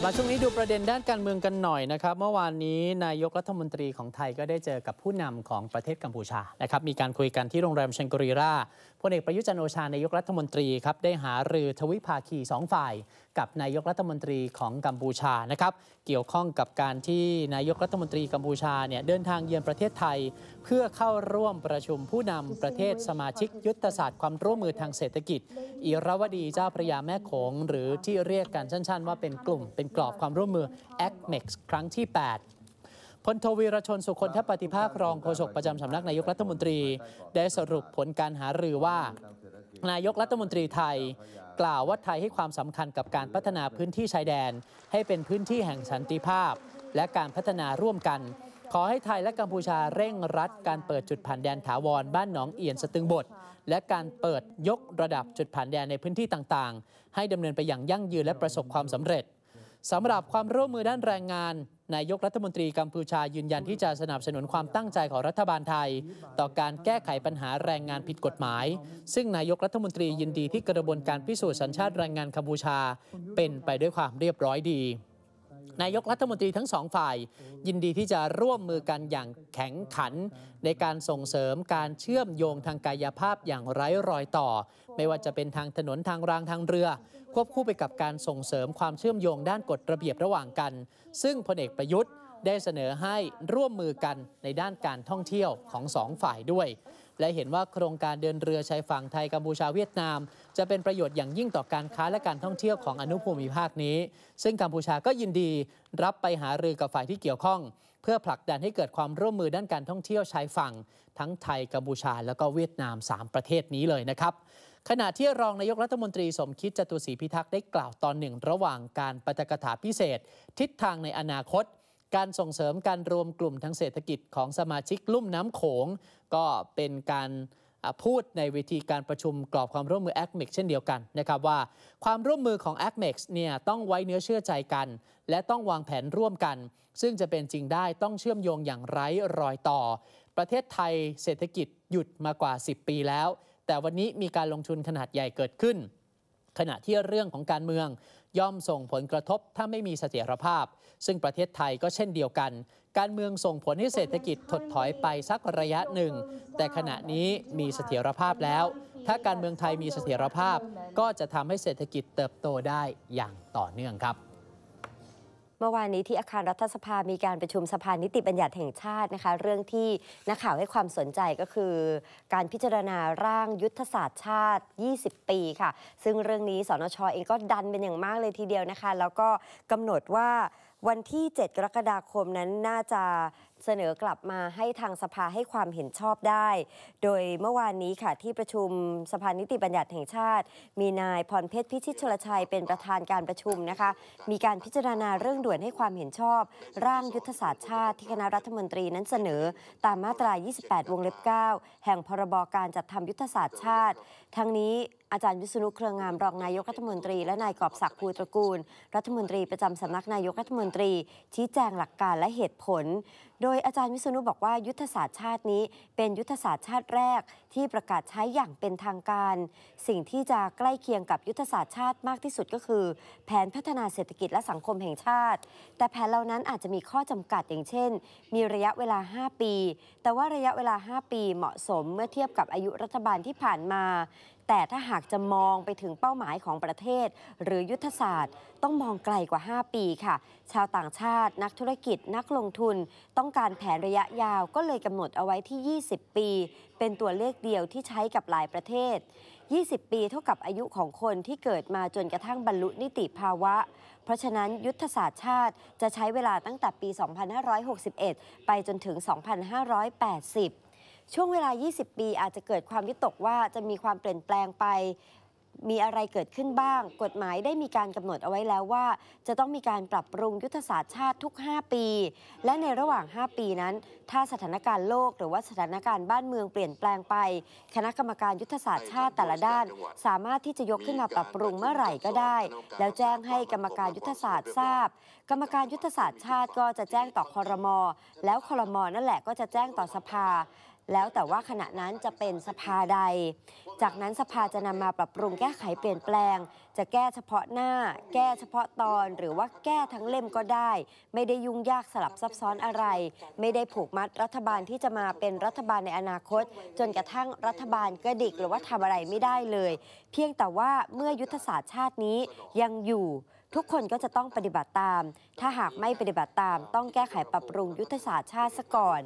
ับมาช่วงนี้ดูประเด็นด้านการเมืองกันหน่อยนะครับ เมื่อวานนี้นายกรัฐมนตรีของไทยก็ได้เจอกับผู้นำของประเทศกัมพูชานะครับมีการคุยกันที่โรงแรมเชงกรีราพลเอกประยุจันโอชานายกรัฐมนตรีครับได้หารือทวิภาคีสองฝ่าย กับนายกรัฐมนตรีของกัมพูชานะครับเกี่ยวข้องกับการที่นายกรัฐมนตรีกัมพูชาเนี่ยเดินทางเยือนประเทศไทย เพื่อเข้าร่วมประชุมผู้นำประเทศสมาชิกยุทธศาสตร์ความร่วมมือทางเศรษฐกิจอิรวดีเจ้าพระยาแม่คงหรือที่เรียกกันสั้น ๆ ว่าเป็นกลุ่มเป็นกรอบความร่วมมือ a อ m e x ครั้งที่ 8พลโทวีรชนสุคนทปฏิภาครองโฆษกประจำสำนักนายกรัฐมนตรี ได้สรุปผลการหารือว่า นายกรัฐมนตรีไทย กล่าวว่าไทยให้ความสำคัญกับการพัฒนาพื้นที่ชายแดน ให้เป็นพื้นที่แห่งสันติภาพ และการพัฒนาร่วมกัน ขอให้ไทยและกัมพูชาเร่งรัดการเปิดจุดผ่านแดนถาวร บ้านหนองเอียนสตึงบทและการเปิดยกระดับจุดผ่านแดนในพื้นที่ต่างๆ ให้ดำเนินไปอย่างยั่งยืนและประสบความสำเร็จสำหรับความร่วมมือด้านแรงงานนายกรัฐมนตรีกัมพูชา ยืนยันที่จะสนับสนุนความตั้งใจของรัฐบาลไทย ต่อการแก้ไขปัญหาแรงงานผิดกฎหมาย ซึ่งนายกรัฐมนตรียินดีที่กระบวนการพิสูจน์สัญชาติแรงงานกัมพูชา เป็นไปด้วยความเรียบร้อยดีนายกรัฐมนตรีทั้งสองฝ่าย ยินดีที่จะร่วมมือกันอย่างแข็งขัน ในการส่งเสริมการเชื่อมโยงทางกายภาพอย่างไร้รอยต่อ ไม่ว่าจะเป็นทางถนนทางรางทางเรือ ควบคู่ไปกับการส่งเสริมความเชื่อมโยงด้านกฎระเบียบระหว่างกัน ซึ่งพลเอกประยุทธ์ ได้เสนอให้ร่วมมือกันในด้านการท่องเที่ยวของสองฝ่ายด้วยและเห็นว่าโครงการเดินเรือชายฝั่งไทย กัมพูชาเวียดนาม จะเป็นประโยชน์อย่างยิ่งต่อการค้าและการท่องเที่ยวของอนุภูมิภาคนี้ ซึ่งกัมพูชาก็ยินดี รับไปหารือกับฝ่ายที่เกี่ยวข้อง เพื่อผลักดันให้เกิดความร่วมมือด้านการท่องเที่ยวชายฝั่งทั้งไทยกัมพูชาและก็เวียดนาม 3 ประเทศนี้เลยนะครับ ขณะที่รองนายกรัฐมนตรีสมคิดจตุศรีพิทักษ์ได้กล่าวตอนหนึ่ง ระหว่างการประกถาพิเศษ ทิศทางในอนาคต การส่งเสริมการรวมกลุ่มทางเศรษฐกิจของสมาชิกลุ่มน้ำโขงก็เป็นการพูดในวิธีการประชุมกรอบความร่วมมือ ACMEX เช่นเดียวกันนะครับว่า ความร่วมมือของ ACMEX เนี่ยต้องไว้เนื้อเชื่อใจกัน และต้องวางแผนร่วมกัน ซึ่งจะเป็นจริงได้ต้องเชื่อมโยงอย่างไร้รอยต่อ ประเทศไทยเศรษฐกิจหยุดมากว่า 10 ปีแล้ว แต่วันนี้มีการลงทุนขนาดใหญ่เกิดขึ้น ขณะที่เรื่องของการเมืองย่อมส่งผลกระทบถ้าไม่มีเสถียรภาพ ซึ่งประเทศไทยก็เช่นเดียวกัน การเมืองส่งผลให้เศรษฐกิจถดถอยไปสักระยะหนึ่ง แต่ขณะนี้มีเสถียรภาพแล้ว ถ้าการเมืองไทยมีเสถียรภาพ ก็จะทำให้เศรษฐกิจเติบโตได้อย่างต่อเนื่องครับเมื่อวานนี้ที่อาคารรัฐสภา มีการประชุมสภานิติบัญญัติแห่งชาตินะคะ เรื่องที่นักข่าวให้ความสนใจก็คือการพิจารณาร่าง ยุทธศาสตร์ชาติ 20 ปีค่ะ ซึ่งเรื่องนี้สนชอเองก็ดันเป็นอย่างมากเลยทีเดียวนะคะ แล้วก็กำหนดว่าวันที่ 7 กรกฎาคมนั้นน่าจะเสนอกลับมาให้ทางสภาให้ความเห็นชอบได้ โดยเมื่อวานนี้ค่ะที่ประชุมสภานิติบัญญัติแห่งชาติ มีนายพรเพชรพิชิตชลชัย เป็นประธานการประชุมนะคะมีการพิจารณาเรื่องด่วนให้ความเห็นชอบ ร่างยุทธศาสตร์ชาติ ที่คณะรัฐมนตรีนั้นเสนอตามมาตรา28วงเล็บ9แห่งพรบการจัดทำยุทธศาสตร์ชาติ ทั้งนี้อาจารย์วิษณุเครืองามรองนายกรัฐมนตรีและนายกอบศักดิ์ภูตระกูลรัฐมนตรีประจำสำนักนายกรัฐมนนตรีชี้แจงหลักการและเหตุผล โดยอาจารย์วิษณุบอกว่ายุทธศาสตร์ชาตินี้เป็นยุทธศาสตร์ชาติแรกที่ประกาศใช้อย่างเป็นทางการ สิ่งที่จะใกล้เคียงกับยุทธศาสตร์ชาติมากที่สุดก็คือแผนพัฒนาเศรษฐกิจและสังคมแห่งชาติ แต่แผนเหล่านั้นอาจจะมีข้อจำกัดอย่างเช่น มีระยะเวลา 5 ปี แต่ว่าระยะเวลา 5 ปีเหมาะสมเมื่อเทียบกับอายุรัฐบาลที่ผ่านมาแต่ถ้าหากจะมองไปถึงเป้าหมายของประเทศ หรือยุทธศาสตร์ ต้องมองไกลกว่า 5 ปีค่ะ ชาวต่างชาตินักธุรกิจนักลงทุน ต้องการแผนระยะยาวก็เลยกำหนดเอาไว้ที่ 20 ปี เป็นตัวเลขเดียวที่ใช้กับหลายประเทศ 20 ปีเท่ากับอายุของคนที่เกิดมาจนกระทั่งบรรลุนิติภาวะ เพราะฉะนั้นยุทธศาสตร์ชาติจะใช้เวลาตั้งแต่ปี 2561 ไปจนถึง 2580ช่วงเวลา 20 ปี อาจจะเกิดความวิตกว่า จะมีความเปลี่ยนแปลงไป มีอะไรเกิดขึ้นบ้าง กฎหมายได้มีการกำหนดเอาไว้แล้วว่า จะต้องมีการปรับปรุงยุทธศาสตร์ชาติทุก 5 ปี และในระหว่าง 5 ปีนั้น ถ้าสถานการณ์โลกหรือว่าสถานการณ์บ้านเมืองเปลี่ยนแปลงไป คณะกรรมการยุทธศาสตร์ชาติ แต่ละด้าน สามารถที่จะยกขึ้นมาปรับปรุงเมื่อไหร่ก็ได้ แล้วแจ้งให้กรรมการยุทธศาสตร์ทราบ กรรมการยุทธศาสตร์ชาติก็จะแจ้งต่อคอรมอแล้วคอรมอนั่นแหละ ก็จะแจ้งต่อสภาแล้วแต่ว่าขณะนั้นจะเป็นสภาใด จากนั้นสภาจะนำมาปรับปรุงแก้ไขเปลี่ยนแปลง จะแก้เฉพาะหน้า แก้เฉพาะตอน หรือว่าแก้ทั้งเล่มก็ได้ ไม่ได้ยุ่งยากสลับซับซ้อนอะไร ไม่ได้ผูกมัดรัฐบาลที่จะมาเป็นรัฐบาลในอนาคต จนกระทั่งรัฐบาลกระดิกหรือว่าทำอะไรไม่ได้เลย เพียงแต่ว่าเมื่อยุทธศาสตร์ชาตินี้ยังอยู่ทุกคนก็จะต้องปฏิบัติตาม ถ้าหากไม่ปฏิบัติตามต้องแก้ไขปรับปรุงยุทธศาสตร์ชาติซะก่อน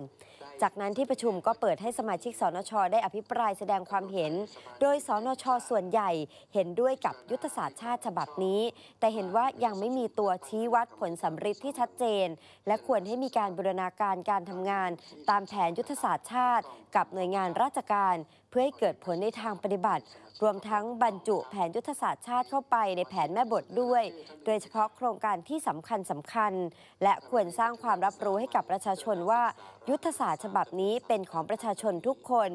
จากนั้นที่ประชุมก็เปิดให้สมาชิกสนชได้อภิปรายแสดงความเห็น โดยสนชส่วนใหญ่เห็นด้วยกับยุทธศาสตร์ชาติฉบับนี้ แต่เห็นว่ายังไม่มีตัวชี้วัดผลสำฤทธิ์ที่ชัดเจน และควรให้มีการบูรณาการการทำงาน ตามแผนยุทธศาสตร์ชาติ กับหน่วยงานราชการ เพื่อให้เกิดผลในทางปฏิบัติ รวมทั้งบรรจุแผนยุทธศาสตร์ชาติเข้าไปในแผนแม่บทด้วยโดยเฉพาะโครงการที่สำคัญสำคัญ และควรสร้างความรับรู้ให้กับประชาชนว่า ยุทธศาสตร์ฉบับนี้เป็นของประชาชนทุกคน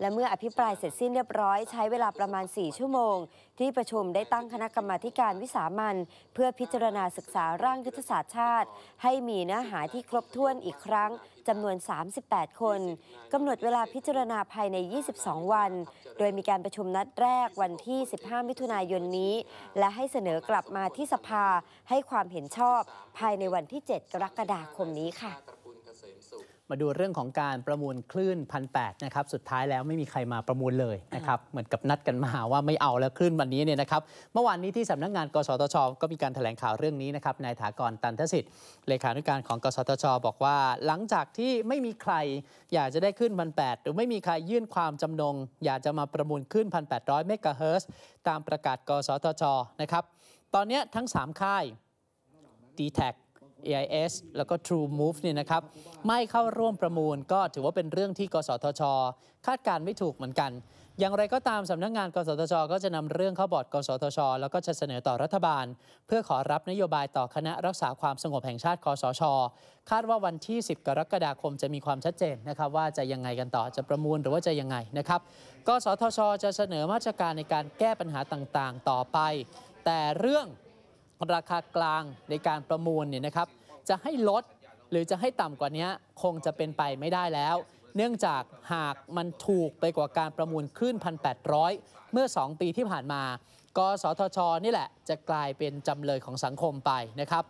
และเมื่ออภิปรายเสร็จสิ้นเรียบร้อยใช้เวลาประมาณ4ชั่วโมงที่ประชุมได้ตั้งคณะกรรมาการวิสามันเพื่อพิจารณาศึกษาร่างยุทธศาสตร์ชาติ ให้มีเนื้อหาที่ครบถ้วนอีกครั้งจำนวน 38 คนกำหนดเวลาพิจารณาภายใน22วันโดยมีการประชุมนัดแรกวันที่ 15มิถุนายนนี้ และให้เสนอกลับมาที่สภาให้ความเห็นชอบภายในวันที่7กรกฎาคมนี้ค่ะาดูเรื่องของการประมูลคลื่นพันแนะครับ สุดท้ายแล้วไม่มีใครมาประมูลเลยนะครับ เหมือนกับนัดกันมาว่าไม่เอาแล้วคลื่นวันนี้เนี่ยนะครับ เมื่อวานนี้ที่สำนักงานกสทช ก็มีการถแถลงข่าวเรื่องนี้นะครับ นายถากรตันทสิทธิ์เลขานุการของ กสทช บอกว่า หลังจากที่ไม่มีใครอยากจะได้คลื่นพันแหรือไม่มีใครยื่นความจำนงอยากจะมาประมูลคลื่น 1,800 เมกะเฮิร์ตามประกาศ กสทชนะครับ ตอนนี้ทั้ง3ค่าย d t แท AIS แล้วก็ True Move เนี่ยนะครับ ไม่เข้าร่วมประมูล ก็ถือว่าเป็นเรื่องที่ กสทช คาดการไม่ถูกเหมือนกัน อย่างไรก็ตามสำนักงงานกสทช ก็จะนำเรื่องเข้าบอร์ดกสทช แล้วก็จะเสนอต่อรัฐบาล เพื่อขอรับนโยบายต่อคณะรักษาความสงบแห่งชาติกสชคาดว่าวันที่ 10 กรกฎาคมจะมีความชัดเจนนะครับว่าจะยังไงกันต่อจะประมูลหรือว่าจะยังไงนะครับกสทช จะเสนอมาตรการในการแก้ปัญหาต่างๆ ต่อไป แต่เรื่องราคากลางในการประมูลเนี่ยนะครับจะให้ลดหรือจะให้ต่ำกว่านี้ คงจะเป็นไปไม่ได้แล้ว เนื่องจากหากมันถูกไปกว่าการประมูลขึ้น1,800 เมื่อ 2 ปีที่ผ่านมากสทชนี่แหละจะกลายเป็นจำเลยของสังคมไปนะครับ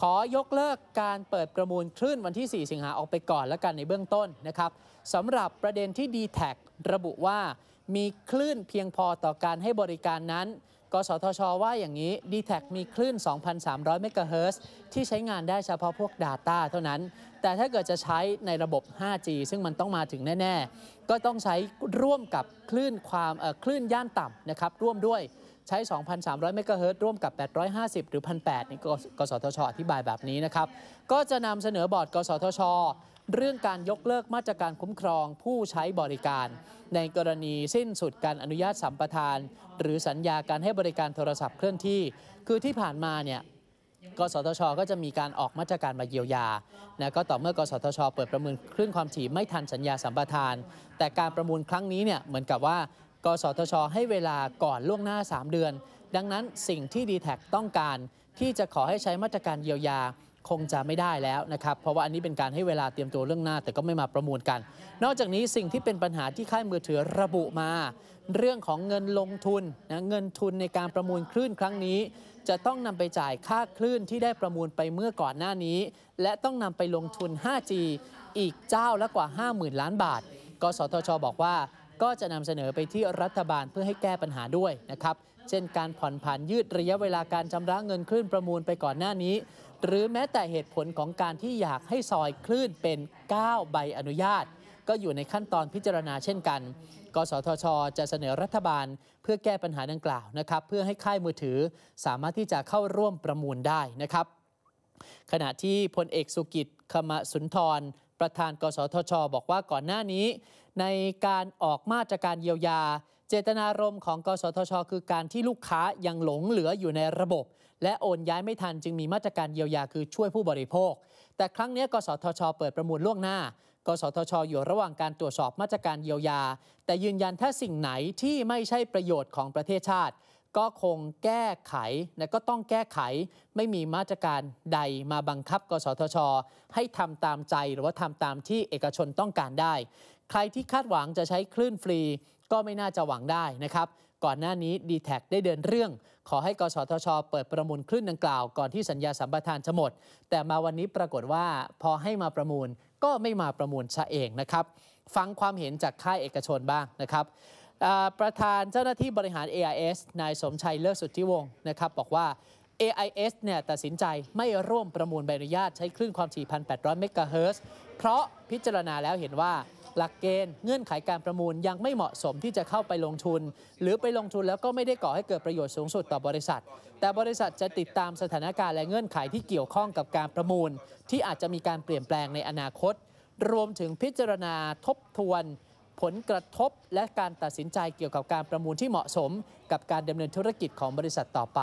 ขอยกเลิกการเปิดประมูลคลื่นวันที่ 4 สิงหาออกไปก่อนแล้วกันในเบื้องต้นนะครับสำหรับประเด็นที่ d t แทระบุว่า มีคลื่นเพียงพอต่อการให้บริการนั้นกสทช ว่าอย่างนี้ d t แทมีคลื่น2,300เมกะเฮิร์ที่ใช้งานได้เฉพาะพวก Data เท่านั้น แต่ถ้าเกิดจะใช้ในระบบ 5G ซึ่งมันต้องมาถึงแน่ ๆ ก็ต้องใช้ร่วมกับคลื่นความคลื่นย่านต่ำนะครับร่วมด้วยใช้ 2,300เมกะเฮิร์ร่วมกับ 850หรือ1,800นี่กสทชอธิบายแบบนี้นะครับก็จะนำเสนอบอร์ด กสทชเรื่องการยกเลิกมาตรการคุ้มครอง ผู้ใช้บริการ ในกรณีสิ้นสุดการอนุญาตสัมปทาน หรือสัญญาการให้บริการโทรศัพท์เคลื่อนที่ คือที่ผ่านมาเนี่ยกสทช ก็จะมีการออกมาตรการมาเยียวยานะก็ต่อเมื่อกสทช เปิดประมูลคลื่นความถี่ไม่ทันสัญญาสัมปทาน แต่การประมูลครั้งนี้เนี่ยเหมือนกับว่า กสทช ให้เวลาก่อนล่วงหน้า 3 เดือน ดังนั้นสิ่งที่ดีแท็ต้องการ ที่จะขอให้ใช้มาตรการเยียวยาคงจะไม่ได้แล้วนะครับ เพราะว่าอันนี้เป็นการให้เวลาเตรียมตัวเรื่องหน้า แต่ก็ไม่มาประมูลกัน นอกจากนี้สิ่งที่เป็นปัญหาที่ค่ายมือถือระบุมา เรื่องของเงินลงทุนนะเงินทุนในการประมูลคลื่นครั้งนี้ จะต้องนำไปจ่ายค่าคลื่นที่ได้ประมูลไปเมื่อก่อนหน้านี้ และต้องนำไปลงทุน 5G อีกเจ้าละกว่า 50,000 ล้านบาท กสทชบอกว่าก็จะนำเสนอไปที่รัฐบาลเพื่อให้แก้ปัญหาด้วยนะครับ เช่นการผ่อนผันยืดระยะเวลาการชำาระเงินคลื่นประมูลไปก่อนหน้านี้หรือแม้แต่เหตุผลของการที่อยากให้ซอยคลื่นเป็น 9 ใบอนุญาต ก็อยู่ในขั้นตอนพิจารณาเช่นกัน กสทช จะเสนอรัฐบาลเพื่อแก้ปัญหาดังกล่าวนะครับ เพื่อให้ค่ายมือถือสามารถที่จะเข้าร่วมประมูลได้นะครับ ขณะที่พลเอกสุกิจ คมสุนทร ประธานกสทช บอกว่าก่อนหน้านี้ ในการออกมาตรการเยียวยา เจตนารมณ์ของ กสทช คือการที่ลูกค้ายังหลงเหลืออยู่ในระบบและโอนย้ายไม่ทันจึงมีมาตรการเยียวยาคือช่วยผู้บริโภค แต่ครั้งนี้ กสทชเปิดประมูลล่วงหน้า กสทช อยู่ระหว่างการตรวจสอบมาตรการเยียวยา แต่ยืนยันถ้าสิ่งไหนที่ไม่ใช่ประโยชน์ของประเทศชาติ ก็คงแก้ไขและก็ต้องแก้ไข ไม่มีมาตรการใดมาบังคับ กสทช ให้ทำตามใจหรือว่าทำตามที่เอกชนต้องการได้ ใครที่คาดหวังจะใช้คลื่นฟรี ก็ไม่น่าจะหวังได้นะครับก่อนหน้านี้ดีแทได้เดินเรื่องขอให้กสทช เปิดประมูลคลื่นดังกล่าวก่อนที่สัญญาสัมปทานจะหมด แต่มาวันนี้ปรากฏว่าพอให้มาประมูลก็ไม่มาประมูลซะเองนะครับฟังความเห็นจากค่ายเอกชนบ้างนะครับประธานเจ้าหน้าที่บริหาร AIS นายสมชัยเลิศสุทธิวงศ์นะครับบอกว่า AIS เนี่ยตัดสินใจไม่ร่วมประมูลใบอนุญาตใช้คลื่นความถี่1,800เมกะเฮิรตซ์เพราะพิจารณาแล้วเห็นว่าหลักเกณฑ์เงื่อนไขการประมูลยังไม่เหมาะสมที่จะเข้าไปลงทุน หรือไปลงทุนแล้วก็ไม่ได้ก่อให้เกิดประโยชน์สูงสุดต่อบริษัท แต่บริษัทจะติดตามสถานการณ์และเงื่อนไขที่เกี่ยวข้องกับการประมูล ที่อาจจะมีการเปลี่ยนแปลงในอนาคต รวมถึงพิจารณาทบทวน ผลกระทบ และการตัดสินใจเกี่ยวกับการประมูลที่เหมาะสม กับการดำเนินธุรกิจของบริษัทต่อไป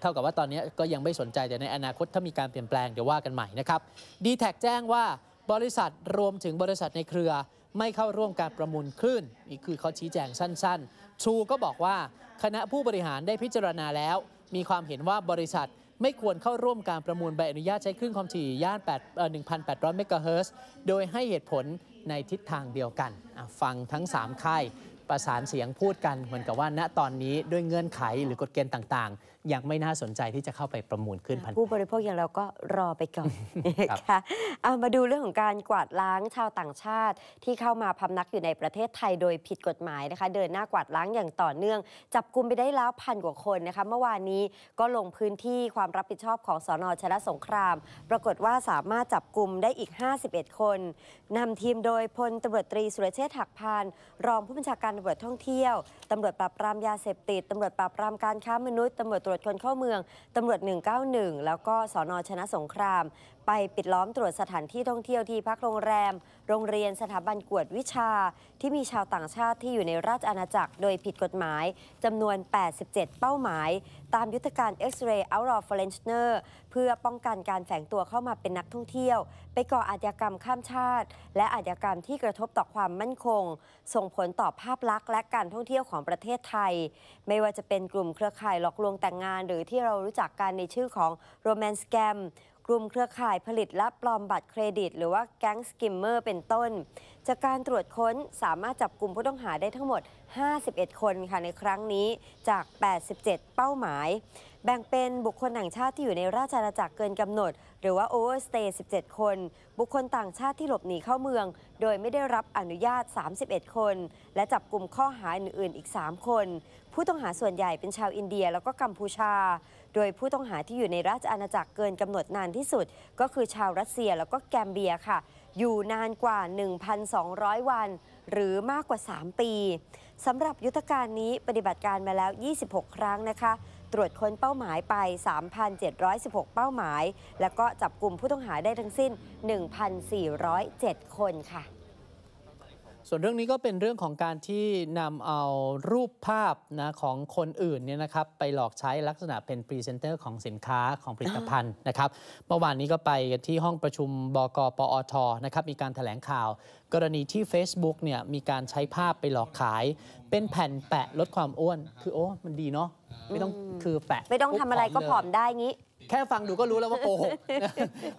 เท่ากับว่าตอนนี้ก็ยังไม่สนใจแต่ในอนาคตถ้ามีการเปลี่ยนแปลงเดี๋ยวว่ากันใหม่นะครับดีแท็แจ้งว่าบริษัทรวมถึงบริษัทในเครือ ไม่เข้าร่วมการประมูลคลื่นนี่คือเขาชี้แจงสั้นๆชูก็บอกว่าคณะผู้บริหารได้พิจารณาแล้ว มีความเห็นว่าบริษัทไม่ควรเข้าร่วมการประมูลใบอนุญาตใช้คลื่นความถี่ย่าน8 1,800เมกะเฮิรตซ์โดยให้เหตุผลในทิศทางเดียวกันฟังทั้ง3ค่ายประสานเสียงพูดกันเหมือนกับว่าณตอนนี้ด้วยเงื่อนไขหรือกฎเกณฑ์ต่างๆ ยังไม่น่าสนใจที่จะเข้าไปประมูลขึ้นพันผู้บริโภคอย่างเราก็รอไปก่อนค่ะเอามาดูเรื่องของการกวาดล้างชาวต่างชาติที่เข้ามาพำนักอยู่ในประเทศไทยโดยผิดกฎหมายนะคะ เดินหน้ากวาดล้างอย่างต่อเนื่อง จับกลุ่มไปได้แล้วพันกว่าคนนะคะเมื่อวานนี้ก็ลงพื้นที่ความรับผิดชอบของสอนอชนะสงคราม ปรากฏว่าสามารถจับกลุ่มได้อีก 51 คนนำทีมโดยพลตำรวจตรีสุรเชษฐ์หักพานรองผู้บัญชาการตำรวจท่องเที่ยว ตำรวจปราบปรามยาเสพติด ตำรวจปราบปรามการค้ามนุษย์ ตำรวจตรวจคนเข้าเมือง ตำรวจ191 แล้วก็สอนอชนะสงคราม ไปปิดล้อมตรวจสถานที่ท่องเที่ยวที่พักโรงแรม โรงเรียนสถาบันกวดวิชา ที่มีชาวต่างชาติที่อยู่ในราชอาณาจักรโดยผิดกฎหมายจำนวน 87 เป้าหมายตามยุทธการเ X-ray o u t l a ลอ o r e i g n e r เนเอร์พื่อป้องกันการแฝงตัวเข้ามาเป็นนักท่องเที่ยว ไปก่ออาชญากรรมข้ามชาติ และอาชญากรรมที่กระทบต่อความมั่นคง ส่งผลต่อภาพลักษณ์และการท่องเที่ยวของประเทศไทย ไม่ว่าจะเป็นกลุ่มเครือข่ายหลอกลวงแต่งงาน หรือที่เรารู้จักกันในชื่อของโรแมนส์แ c a ลุ่มเครือข่ายผลิตและปลอมบัตรเครดิต หรือว่าแก๊งสกิมเมอร์เป็นต้น จากการตรวจค้นสามารถจับกลุ่มผู้ต้องหาได้ทั้งหมด 51 คนค่ะในครั้งนี้จาก 87 เป้าหมาย แบ่งเป็นบุคคลต่างชาติที่อยู่ในราชอาณาจักรเกินกำหนด หรือว่าโอเวอร์สเตย์ 17 คน บุคคลต่างชาติที่หลบหนีเข้าเมืองโดยไม่ได้รับอนุญาต 31 คน และจับกลุ่มข้อหาอื่นๆอีก 3 คนผู้ต้องหาส่วนใหญ่เป็นชาวอินเดียแล้วก็กัมพูชา โดยผู้ต้องหาที่อยู่ในราชอาณาจักรเกินกำหนดนานที่สุด ก็คือชาวรัสเซียแล้วก็แกมเบียค่ะ อยู่นานกว่า 1,200 วันหรือมากกว่า 3 ปี สำหรับยุทธการนี้ปฏิบัติการมาแล้ว 26 ครั้งนะคะ ตรวจค้นเป้าหมายไป 3,716 เป้าหมาย แล้วก็จับกลุ่มผู้ต้องหาได้ทั้งสิ้น 1,407 คนค่ะส่วนเรื่องนี้ก็เป็นเรื่องของการที่นำเอารูปภาพนะของคนอื่นเนี่ยนะครับไปหลอกใช้ลักษณะเป็นพรีเซนเตอร์ของสินค้าของผลิตภัณฑ์นะครับเมื่อวานนี้ก็ไปที่ห้องประชุมบกปอทนะครับมีการถแถลงข่าว กรณีที่ Facebook เนี่ยมีการใช้ภาพไปหลอกขาย เป็นแผ่นแปะลดความอ้วน คือโอ้มันดีเนาะไม่ต้องคือแปะ ไม่ต้องทำอะไรก็ผอมได้งี้ แค่ฟังดูก็รู้แล้วว่าโกหก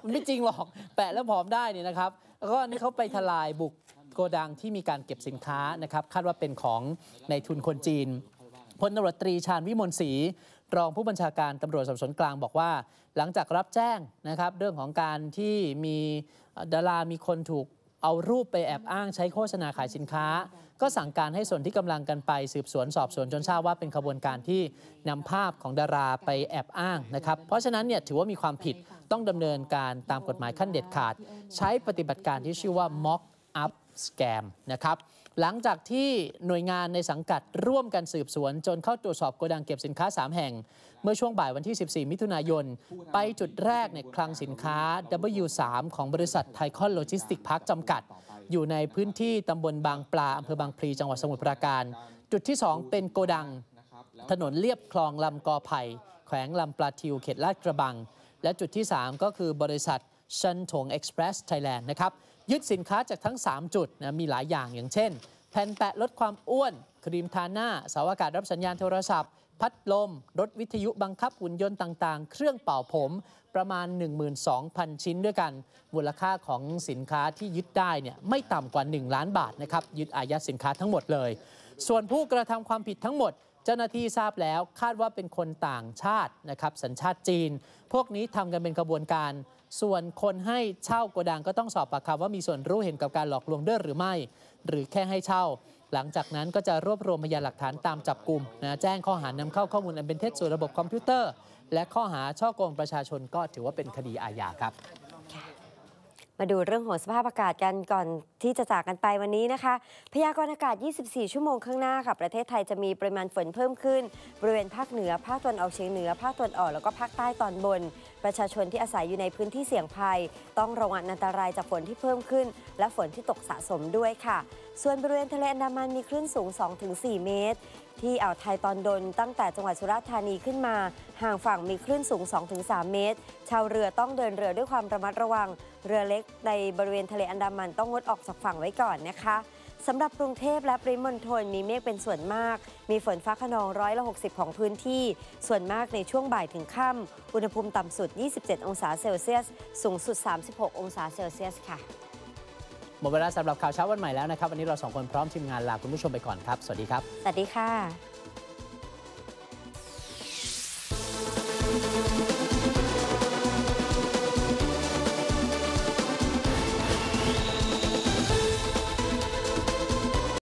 มันไม่จริงหรอกแปะแล้วผอมได้นี่นะครับแล้วก็นี่เขาไปทลายบุกโกดังที่มีการเก็บสินค้านะครับคาดว่าเป็นของในทุนคนจีนพลตรวจตรีชาญวิมลศรีรองผู้บัญชาการตำรวจสอบสวนกลาง บอกว่าหลังจากรับแจ้งนะครับเรื่องของการที่มีดารา มีคนถูกเอารูปไปแอบอ้าง ใช้โฆษณาขายสินค้า ก็สั่งการให้ส่วนที่กำลังกันไปสืบสวนสอบสวนจนทราบว่าเป็นขบวนการที่นำภาพของดาราไปแอบอ้างนะครับเพราะฉะนั้นเนี่ยถือว่ามีความผิดต้องดำเนินการตามกฎหมายขั้นเด็ดขาด ใช้ปฏิบัติการที่ชื่อว่าม็อกสแกมนะครับหลังจากที่หน่วยงานในสังกัดร่วมกันสืบสวนจน เข้าตรวจสอบโกดังเก็บสินค้า 3 แห่ง เมื่อช่วงบ่ายวันที่14มิถุนายนไปจุดแรกในคลังสินค้า W3 ของบริษัทไทคอนโลจิสติกพาร์คจำกัด อยู่ในพื้นที่ตำบลบางปลาอำเภอบางพลีจังหวัดสมุทรปราการ จุดที่ 2 เป็นโกดังถนนเลียบคลองลำกอไผ่แขวงลำปลาทิวเขตลาดกระบัง และจุดที่ 3 ก็คือบริษัทชันถงเอ็กซ์เพรสไทยแลนด์นะครับยึดสินค้าจากทั้ง 3 จุดนะมีหลายอย่างอย่างเช่นแผ่นแปะลดความอ้วน ครีมทาหน้าเสาอากาศ รับสัญญาณโทรศัพท์ พัดลม รถวิทยุบังคับหุ่นยนต์ต่างๆ เครื่องเป่าผม ประมาณ 12,000 ชิ้นด้วยกันมูลค่าของสินค้าที่ยึดได้เนี่ยไม่ต่ำกว่า 1 ล้านบาทนะครับยึดอายัดสินค้าทั้งหมดเลย ส่วนผู้กระทำความผิดทั้งหมด เจ้าหน้าที่ทราบแล้วคาดว่าเป็นคนต่างชาตินะครับสัญชาติจีน พวกนี้ทำกันเป็นกระบวนการส่วนคนให้เช่าโกดังก็ต้องสอบปากคำว่ามีส่วนรู้เห็นกับการหลอกลวงด้วยหรือไม่ หรือแค่ให้เช่า หลังจากนั้นก็จะรวบรวมพยานหลักฐานตามจับกลุ่มนะแจ้งข้อหานำเข้าข้อมูลอันเป็นเท็จสู่ระบบคอมพิวเตอร์ และข้อหาช่อโกงประชาชนก็ถือว่าเป็นคดีอาญาครับ มาดูเรื่องของสภาพอากาศกันก่อนที่จะจากกันไปวันนี้นะคะ พยากรณ์อากาศ 24 ชั่วโมงข้างหน้าค่ะ ประเทศไทยจะมีปริมาณฝนเพิ่มขึ้น บริเวณภาคเหนือ ภาคตะวันออกเฉียงเหนือ ภาคตะวันออกแล้วก็ภาคใต้ตอนบนประชาชนที่อาศัยอยู่ในพื้นที่เสี่ยงภัย ต้องระวังอันตรายจากฝนที่เพิ่มขึ้นและฝนที่ตกสะสมด้วยค่ะ ส่วนบริเวณทะเลอันดามันมีคลื่นสูง 2-4 เมตร ที่อ่าวไทยตอนบนตั้งแต่จังหวัดสุราษฎร์ธานีขึ้นมา ห่างฝั่งมีคลื่นสูง 2-3 เมตร ชาวเรือต้องเดินเรือด้วยความระมัดระวังเรือเล็กในบริเวณทะเลอันดามันต้องงดออกจากฝั่งไว้ก่อนนะคะสำหรับกรุงเทพและปริมณฑลมีเมฆเป็นส่วนมาก มีฝนฟ้าขนองร้อยละ 60 ของพื้นที่ ส่วนมากในช่วงบ่ายถึงค่ำอุณหภูมิต่ำสุด 27 องศาเซลเซียส สูงสุด 36 องศาเซลเซียสค่ะ หมดเวลาสำหรับข่าวเช้าวันใหม่แล้วนะครับ วันนี้เราสองคนพร้อมทีมงานลาคุณผู้ชมไปก่อนครับ สวัสดีครับ สวัสดีค่ะ